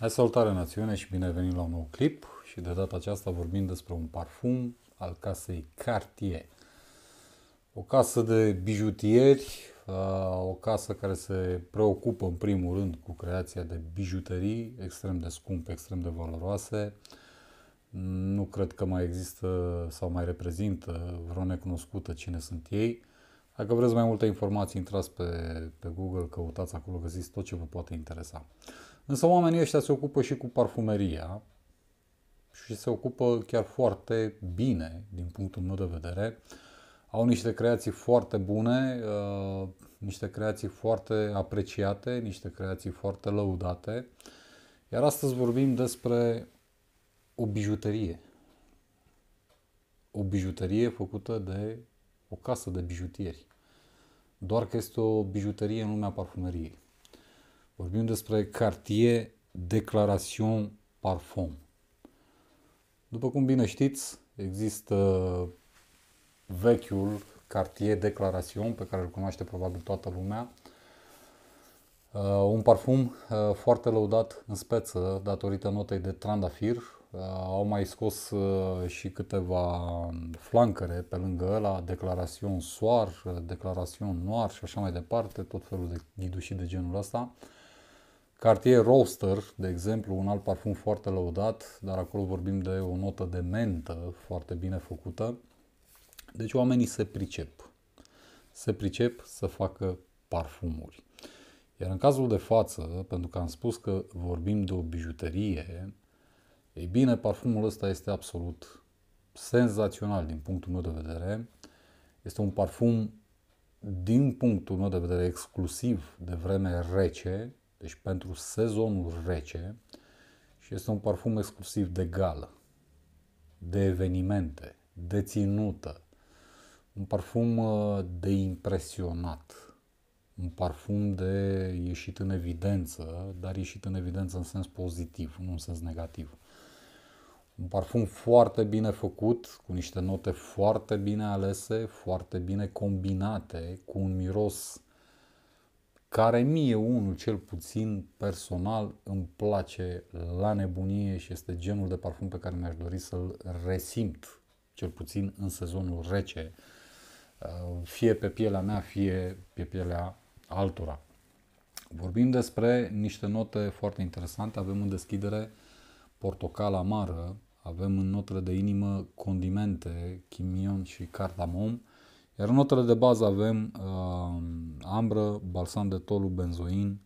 Hai salutare națiune și bine venit la un nou clip și de data aceasta vorbim despre un parfum al casei Cartier. O casă de bijutieri, o casă care se preocupă în primul rând cu creația de bijuterii extrem de scumpe, extrem de valoroase. Nu cred că mai există sau mai reprezintă vreo necunoscută cine sunt ei. Dacă vreți mai multe informații, intrați pe, pe Google, căutați acolo, găsiți tot ce vă poate interesa. Însă oamenii ăștia se ocupă și cu parfumeria și se ocupă chiar foarte bine din punctul meu de vedere. Au niște creații foarte bune, uh, niște creații foarte apreciate, niște creații foarte lăudate. Iar astăzi vorbim despre o bijuterie. O bijuterie făcută de o casă de bijutieri. Doar că este o bijuterie în lumea parfumeriei. Vorbim despre Cartier Declaration Parfum. După cum bine știți, există vechiul Cartier Declaration, pe care îl cunoaște probabil toată lumea, uh, un parfum uh, foarte lăudat în speță datorită notei de trandafir. Uh, au mai scos și câteva flancăre pe lângă ăla, Declaration soar, Declaration noir și așa mai departe, tot felul de ghidușii de genul ăsta. Cartier Roaster, de exemplu, un alt parfum foarte lăudat, dar acolo vorbim de o notă de mentă foarte bine făcută. Deci oamenii se pricep. Se pricep să facă parfumuri. Iar în cazul de față, pentru că am spus că vorbim de o bijuterie, ei bine, parfumul ăsta este absolut senzațional din punctul meu de vedere. Este un parfum din punctul meu de vedere exclusiv de vreme rece, deci pentru sezonul rece și este un parfum exclusiv de gală, de evenimente, de ținută, un parfum uh, de impresionat, un parfum de ieșit în evidență, dar ieșit în evidență în sens pozitiv, nu în sens negativ. Un parfum foarte bine făcut, cu niște note foarte bine alese, foarte bine combinate, cu un miros care mie unul cel puțin personal îmi place la nebunie și este genul de parfum pe care mi-aș dori să-l resimt, cel puțin în sezonul rece, uh, fie pe pielea mea, fie pe pielea altora. Vorbim despre niște note foarte interesante, avem în deschidere portocal amară, avem în notele de inimă condimente, chimion și cardamom, iar în notele de bază avem uh, ambră, balsam de tolu, benzoin,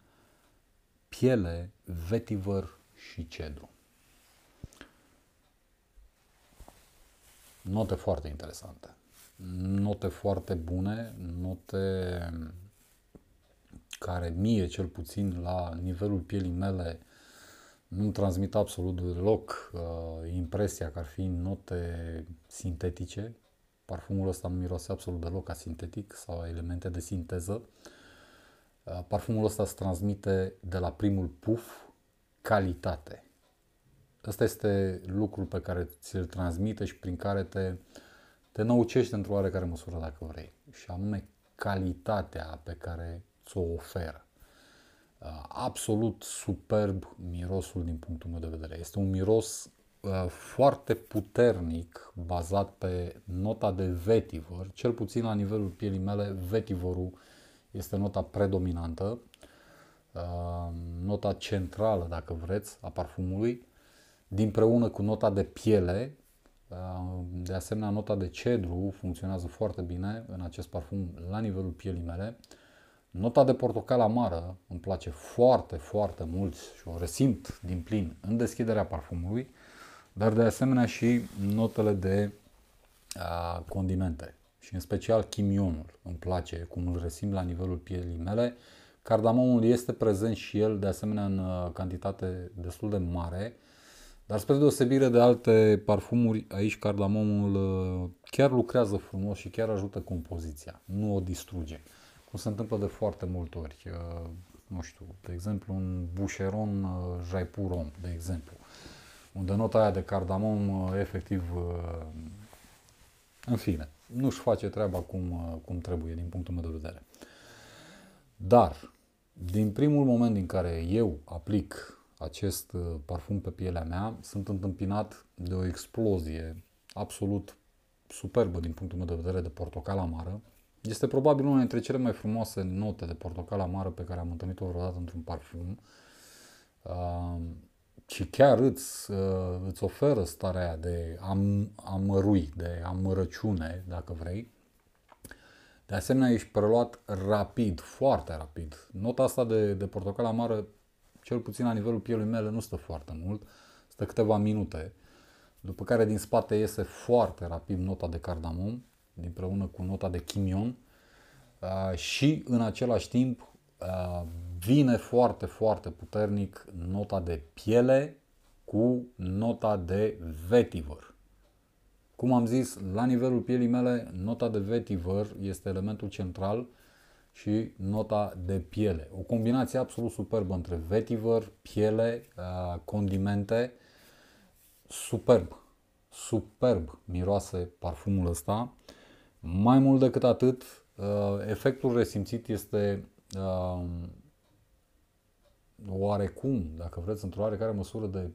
piele, vetiver și cedru. Note foarte interesante, note foarte bune, note care mie cel puțin la nivelul pielii mele nu transmit absolut deloc uh, impresia că ar fi note sintetice, Parfumul ăsta nu miroase absolut deloc ca sintetic sau a elemente de sinteză. Uh, parfumul ăsta se transmite de la primul puf calitate. Ăsta este lucrul pe care ți-l transmite și prin care te, te năucești într-o oarecare măsură dacă vrei. Și anume calitatea pe care ți-o oferă. Uh, absolut superb mirosul din punctul meu de vedere. Este un miros Uh, foarte puternic bazat pe nota de vetivor, cel puțin la nivelul pielii mele, vetivorul este nota predominantă, uh, nota centrală, dacă vreți, a parfumului, dinpreună cu nota de piele, uh, de asemenea nota de cedru funcționează foarte bine în acest parfum la nivelul pielii mele. Nota de portocal amară îmi place foarte, foarte mult și o resimt din plin în deschiderea parfumului dar de asemenea și notele de a, condimente și în special chimionul îmi place cum îl resim la nivelul pielii mele. Cardamomul este prezent și el de asemenea în cantitate destul de mare, dar spre deosebire de alte parfumuri, aici cardamomul chiar lucrează frumos și chiar ajută compoziția, nu o distruge. Cum se întâmplă de foarte multe ori, nu știu, de exemplu un bușeron Jaipur de exemplu unde nota aia de cardamom uh, efectiv, uh, în fine, nu-și face treaba cum, uh, cum trebuie din punctul meu de vedere. Dar, din primul moment din care eu aplic acest parfum pe pielea mea, sunt întâmpinat de o explozie absolut superbă din punctul meu de vedere de portocală amară. Este probabil una dintre cele mai frumoase note de portocală amară pe care am întâlnit-o vreodată într-un parfum. Uh, ci chiar îți, uh, îți oferă starea aia de am, amărui, de amărăciune, dacă vrei. De asemenea, ești preluat rapid, foarte rapid. Nota asta de, de portocală amară, cel puțin la nivelul pielii mele, nu stă foarte mult, stă câteva minute. După care din spate iese foarte rapid nota de cardamom, împreună cu nota de chimion uh, și în același timp uh, vine foarte, foarte puternic nota de piele cu nota de vetiver. Cum am zis, la nivelul pielii mele, nota de vetiver este elementul central și nota de piele. O combinație absolut superbă între vetiver, piele, uh, condimente. Superb. Superb miroase parfumul ăsta. Mai mult decât atât, uh, efectul resimțit este uh, oarecum, dacă vreți, într-o oarecare măsură de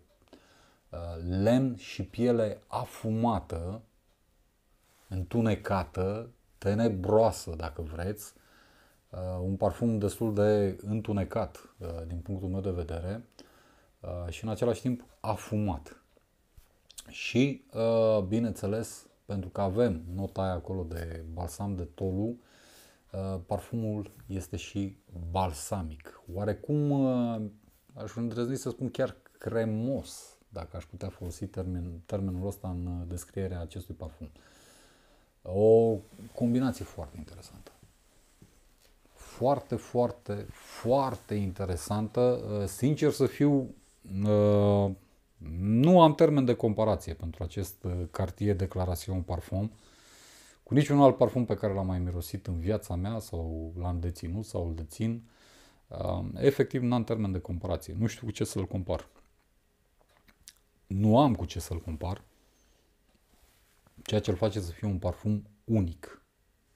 uh, lemn și piele afumată, întunecată, tenebroasă, dacă vreți, uh, un parfum destul de întunecat uh, din punctul meu de vedere și în același timp afumat. Și, bineînțeles, pentru că avem nota aia acolo de balsam de tolu, Uh, parfumul este și balsamic. Oarecum uh, aș îndrăzni să spun chiar cremos, dacă aș putea folosi termen, termenul ăsta în uh, descrierea acestui parfum. O combinație foarte interesantă. Foarte, foarte, foarte interesantă. Sincer să fiu, nu am termen de comparație pentru acest cartier un Parfum cu niciun alt parfum pe care l-am mai mirosit în viața mea sau l-am deținut sau îl dețin. Um, efectiv, n-am termen de comparație. Nu știu cu ce să-l compar. Nu am cu ce să-l compar, ceea ce îl face să fie un parfum unic,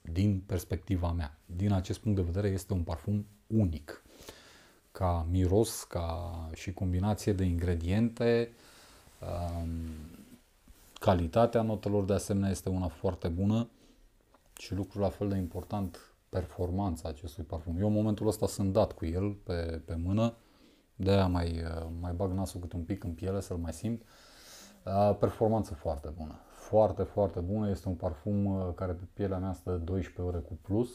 din perspectiva mea. Din acest punct de vedere, este un parfum unic. Ca miros, ca și combinație de ingrediente, um, calitatea notelor de asemenea este una foarte bună și lucrul la fel de important, performanța acestui parfum. Eu în momentul ăsta sunt dat cu el pe, pe mână, de-aia mai, mai bag nasul cât un pic în piele să-l mai simt. Performanță foarte bună, foarte, foarte bună. Este un parfum uh, care pe pielea mea stă 12 ore cu plus,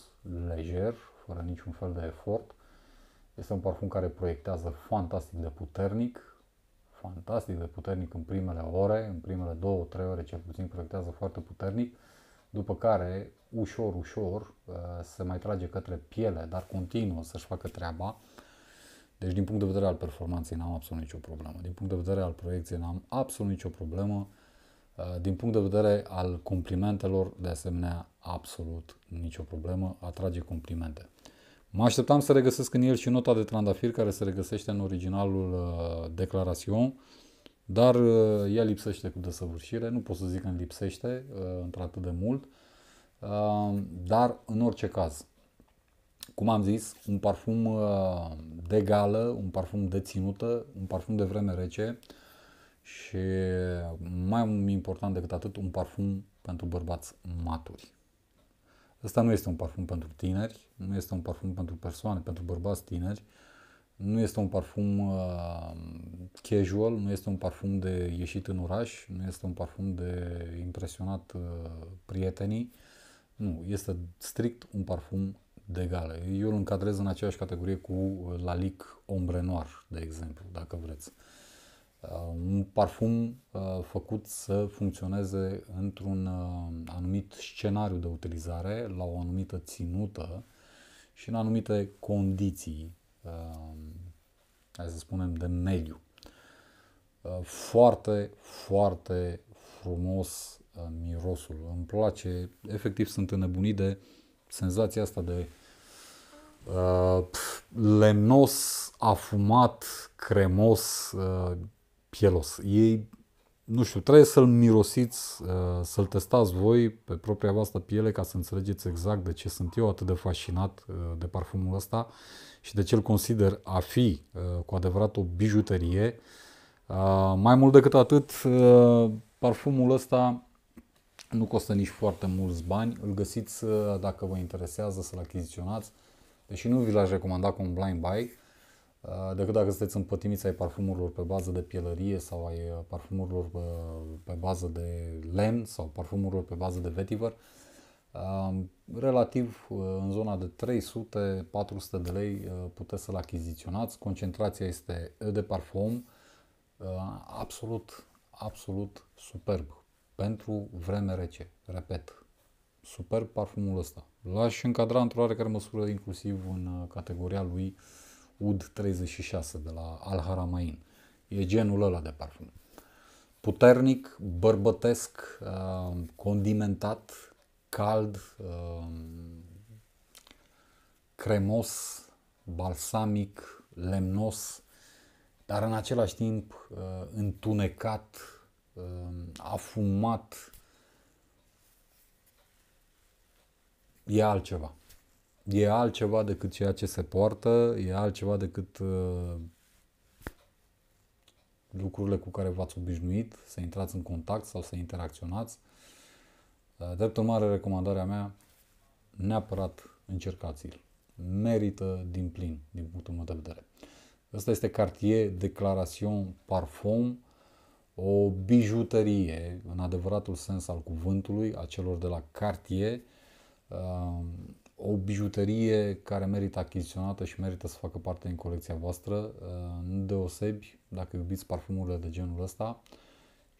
lejer, fără niciun fel de efort. Este un parfum care proiectează fantastic de puternic, fantastic de puternic în primele ore, în primele 2-3 ore cel puțin proiectează foarte puternic. Uh, după care ușor, ușor uh, se mai trage către piele, dar continuă să-și facă treaba. Deci din punct de vedere al performanței n-am absolut nicio problemă, din punct de vedere al proiecției n-am absolut nicio problemă, uh, din punct de vedere al complimentelor, de asemenea, absolut nicio problemă, atrage complimente. Mă așteptam să regăsesc în el și nota de trandafir care se regăsește în originalul uh, Declarațion, dar uh, ea lipsește cu desăvârșire, nu pot să zic că îmi lipsește uh, într-atât de mult, uh, dar în orice caz, cum am zis, un parfum de gală, un parfum de ținută, un parfum de vreme rece și mai important decât atât, un parfum pentru bărbați maturi. Ăsta nu este un parfum pentru tineri, nu este un parfum pentru persoane, pentru bărbați tineri, uh, nu este un parfum uh, casual, nu este un parfum de ieșit în oraș, nu este un parfum de impresionat uh, prietenii. Nu, este strict un parfum de gală. Eu îl încadrez în aceeași categorie cu uh, Lalic Ombre Noir, de exemplu, dacă vreți. Un parfum făcut să funcționeze într-un anumit scenariu de utilizare, la o anumită ținută și în anumite condiții Ehm, hai să spunem, de mediu. Ehm, foarte, foarte frumos ehm, mirosul. Îmi place, efectiv sunt înnebunit de senzația asta de uh, lemnos, afumat, cremos, uh, pielos. Ei, nu știu, trebuie să-l mirosiți, uh, să-l testați voi pe propria voastră piele ca să înțelegeți exact de ce sunt eu atât de fascinat uh, de parfumul ăsta și de ce îl consider a fi uh, cu adevărat o bijuterie. Uh, mai mult decât atât, uh, parfumul ăsta nu costă nici foarte mulți bani, îl găsiți dacă vă interesează să-l achiziționați, deși nu vi l-aș recomanda cu un blind buy, decât dacă sunteți împătimiți ai parfumurilor pe bază de pielărie sau ai parfumurilor pe, pe bază de lemn sau parfumurilor pe bază de vetiver. Uh, Relativ uh, în zona de 300-400 de lei uh, puteți să-l achiziționați. Concentrația este de parfum uh, absolut, absolut superb pentru vreme rece. Repet, superb parfumul ăsta. L-aș încadra într-o oarecare măsură inclusiv în categoria lui Ud 36 de la Al Haramain. E genul ăla de parfum. Puternic, bărbătesc, condimentat, cald, um, cremos, balsamic, lemnos, dar în același timp uh, întunecat, um, afumat. E altceva. E altceva decât ceea ce se poartă, e altceva decât uh, lucrurile cu care v-ați obișnuit să intrați în contact sau să interacționați Uh, drept urmare, recomandarea mea, neapărat încercați-l. Merită din plin, din punctul meu de vedere. Asta este Cartier Declaration Parfum, o bijuterie, în adevăratul sens al cuvântului, a celor de la Cartier, uh, o bijuterie care merită achiziționată și merită să facă parte din colecția voastră, uh, deosebi dacă iubiți parfumurile de genul ăsta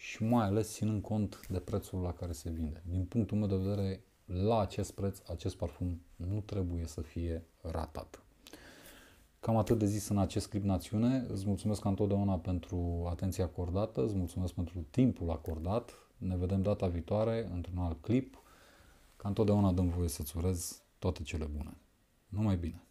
și mai ales ținând cont de prețul la care se vinde. Din punctul meu de vedere, la acest preț, acest parfum nu trebuie să fie ratat. Cam atât de zis în acest clip națiune. Îți mulțumesc ca întotdeauna pentru atenția acordată, îți mulțumesc pentru timpul acordat. Ne vedem data viitoare într-un alt clip. Ca întotdeauna dăm voie să-ți urez toate cele bune. Numai bine!